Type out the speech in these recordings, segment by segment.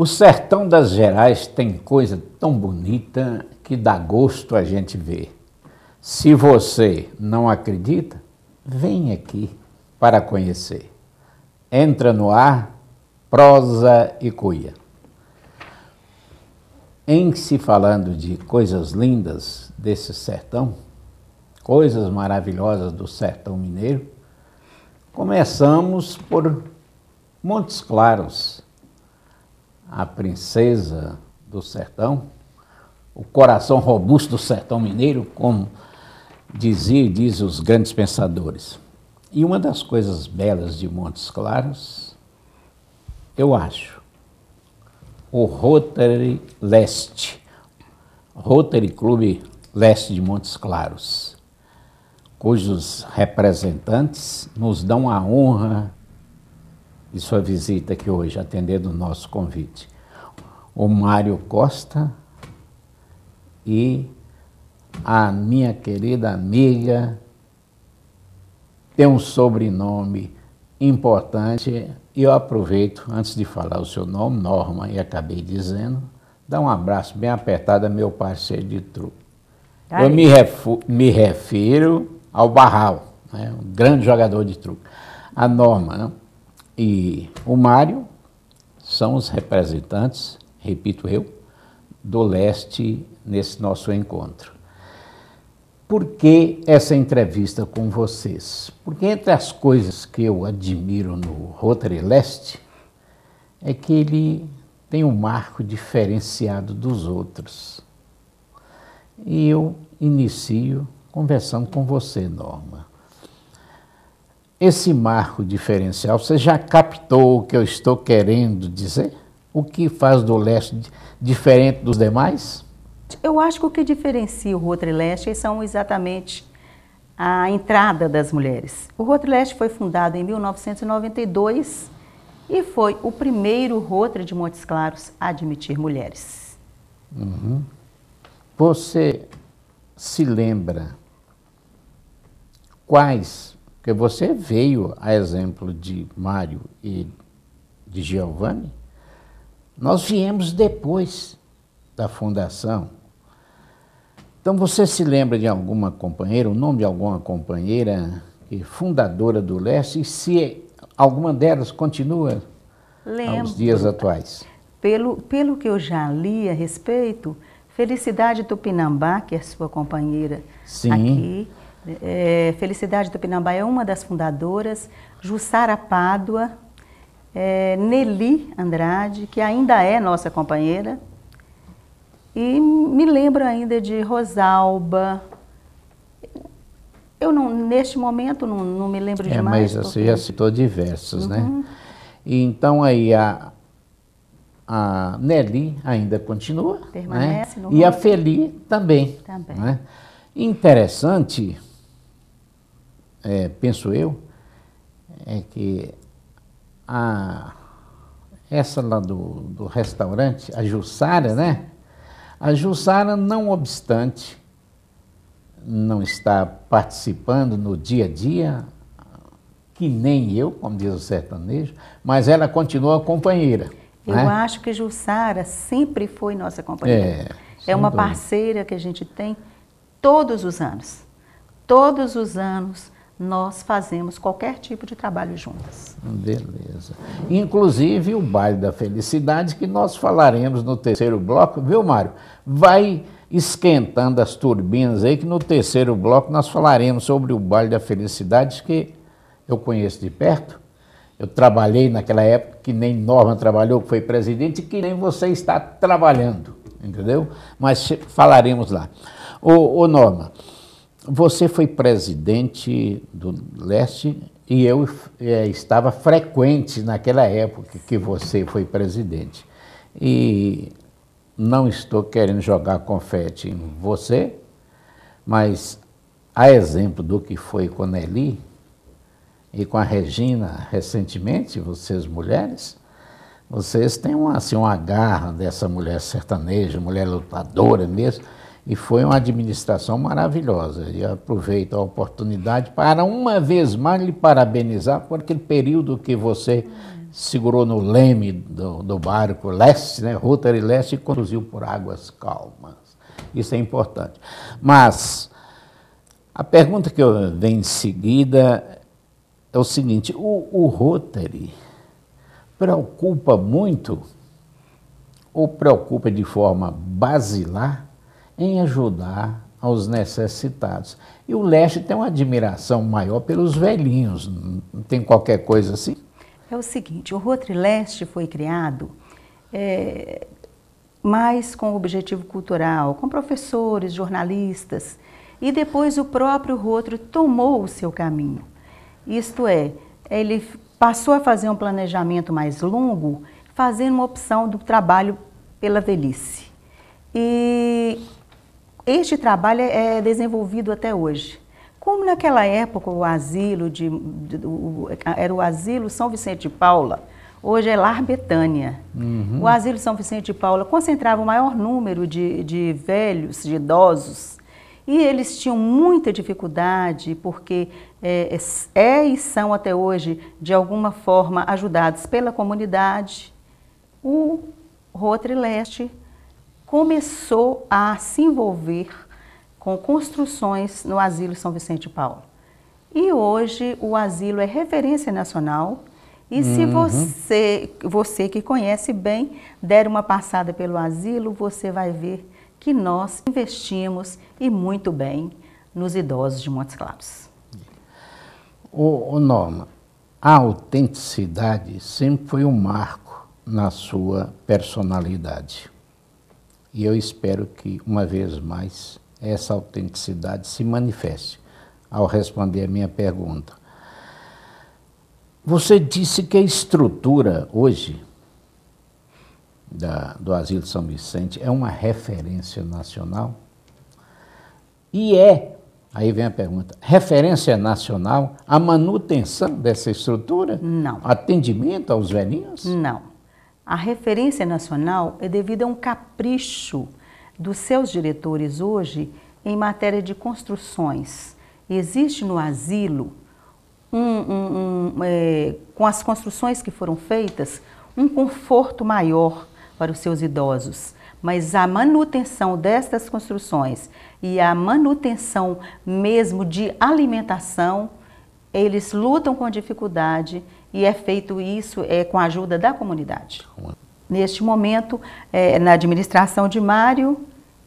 O sertão das Gerais tem coisa tão bonita que dá gosto a gente ver. Se você não acredita, vem aqui para conhecer. Entra no ar, prosa e cuia. Em se falando de coisas lindas desse sertão, coisas maravilhosas do sertão mineiro, começamos por Montes Claros a princesa do sertão, o coração robusto do sertão mineiro, como dizia diz os grandes pensadores. E uma das coisas belas de Montes Claros, eu acho, o Rotary Leste, Rotary Clube Leste de Montes Claros, cujos representantes nos dão a honra de sua visita aqui hoje, atendendo o nosso convite. O Mário Costa e a minha querida amiga tem um sobrenome importante e eu aproveito, antes de falar o seu nome, Norma, e acabei dizendo, dá um abraço bem apertado a meu parceiro de truco. Tá eu me, me, refiro ao Barral, né, um grande jogador de truque A Norma, não? Né? e o Mário são os representantes, repito eu, do leste nesse nosso encontro. Por que essa entrevista com vocês? Porque entre as coisas que eu admiro no Rotary Leste é que ele tem um marco diferenciado dos outros. E eu inicio conversando com você, Norma. Esse marco diferencial, você já captou o que eu estou querendo dizer? O que faz do leste diferente dos demais? Eu acho que o que diferencia o Rotary Leste são exatamente a entrada das mulheres. O Rotary Leste foi fundado em 1992 e foi o primeiro Rotary de Montes Claros a admitir mulheres. Uhum. Você se lembra quais porque você veio, a exemplo de Mário e de Giovanni, nós viemos depois da fundação. Então você se lembra de alguma companheira, o nome de alguma companheira fundadora do Leste, e se alguma delas continua Lembro. aos dias atuais? Pelo, pelo que eu já li a respeito, Felicidade Tupinambá, que é sua companheira Sim. aqui, é, Felicidade Tupinambá é uma das fundadoras, Jussara Pádua, é, Nelly Andrade, que ainda é nossa companheira, e me lembro ainda de Rosalba. Eu não, neste momento não, não me lembro é, mais. Mas porque... você já citou diversos, né? uhum. né? E então aí a, a Nelly ainda continua. Né? Permanece né? E rosto. a Feli também. Também. Né? Interessante é, penso eu, é que a, essa lá do, do restaurante, a Jussara, né? A Jussara, não obstante não está participando no dia a dia, que nem eu, como diz o sertanejo, mas ela continua companheira. Eu né? acho que Jussara sempre foi nossa companheira. É, é uma dúvida. parceira que a gente tem todos os anos. Todos os anos nós fazemos qualquer tipo de trabalho juntas. Beleza. Inclusive o baile da felicidade, que nós falaremos no terceiro bloco, viu, Mário? Vai esquentando as turbinas aí, que no terceiro bloco nós falaremos sobre o baile da felicidade, que eu conheço de perto. Eu trabalhei naquela época que nem Norma trabalhou, que foi presidente, e que nem você está trabalhando, entendeu? Mas falaremos lá. Ô, ô Norma, você foi presidente do Leste e eu é, estava frequente naquela época que você foi presidente. E não estou querendo jogar confete em você, mas a exemplo do que foi com a Nelly e com a Regina recentemente, vocês mulheres, vocês têm uma, assim, uma garra dessa mulher sertaneja, mulher lutadora mesmo. E foi uma administração maravilhosa. E aproveito a oportunidade para, uma vez mais, lhe parabenizar por aquele período que você segurou no leme do, do barco leste, né, Rotary Leste, e conduziu por águas calmas. Isso é importante. Mas a pergunta que eu venho em seguida é o seguinte: o, o Rotary preocupa muito ou preocupa de forma basilar em ajudar aos necessitados. E o leste tem uma admiração maior pelos velhinhos, não tem qualquer coisa assim? É o seguinte, o Rotary Leste foi criado é, mais com objetivo cultural, com professores, jornalistas, e depois o próprio Rotary tomou o seu caminho. Isto é, ele passou a fazer um planejamento mais longo, fazendo uma opção do trabalho pela velhice. E este trabalho é, é desenvolvido até hoje. Como naquela época o asilo de, de, o, era o asilo São Vicente de Paula, hoje é Lar Betânia. Uhum. O asilo São Vicente de Paula concentrava o maior número de, de velhos, de idosos, e eles tinham muita dificuldade porque é, é, é e são até hoje, de alguma forma, ajudados pela comunidade. O Rotary Leste começou a se envolver com construções no Asilo São Vicente Paulo. E hoje o asilo é referência nacional. E uhum. se você, você que conhece bem, der uma passada pelo asilo, você vai ver que nós investimos e muito bem nos idosos de Montes Claros. O, o Norma, a autenticidade sempre foi um marco na sua personalidade. E eu espero que, uma vez mais, essa autenticidade se manifeste ao responder a minha pergunta. Você disse que a estrutura hoje da, do Asilo São Vicente é uma referência nacional? E é, aí vem a pergunta, referência nacional a manutenção dessa estrutura? Não. Atendimento aos velhinhos? Não. A referência nacional é devido a um capricho dos seus diretores hoje em matéria de construções. Existe no asilo, um, um, um, é, com as construções que foram feitas, um conforto maior para os seus idosos. Mas a manutenção destas construções e a manutenção mesmo de alimentação, eles lutam com dificuldade e é feito isso é, com a ajuda da comunidade. Neste momento, é, na administração de Mário,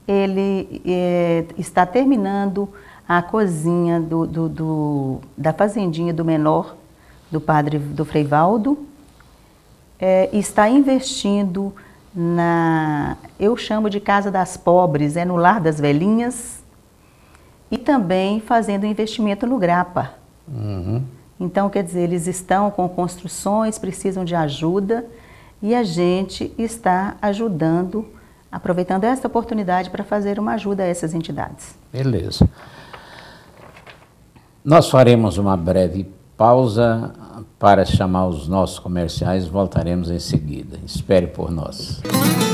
ele é, está terminando a cozinha do, do, do, da fazendinha do menor, do padre do Freivaldo, é, está investindo na, eu chamo de Casa das Pobres, é no Lar das Velhinhas, e também fazendo investimento no Grapa. Uhum. Então, quer dizer, eles estão com construções, precisam de ajuda e a gente está ajudando, aproveitando esta oportunidade para fazer uma ajuda a essas entidades. Beleza. Nós faremos uma breve pausa para chamar os nossos comerciais, voltaremos em seguida. Espere por nós.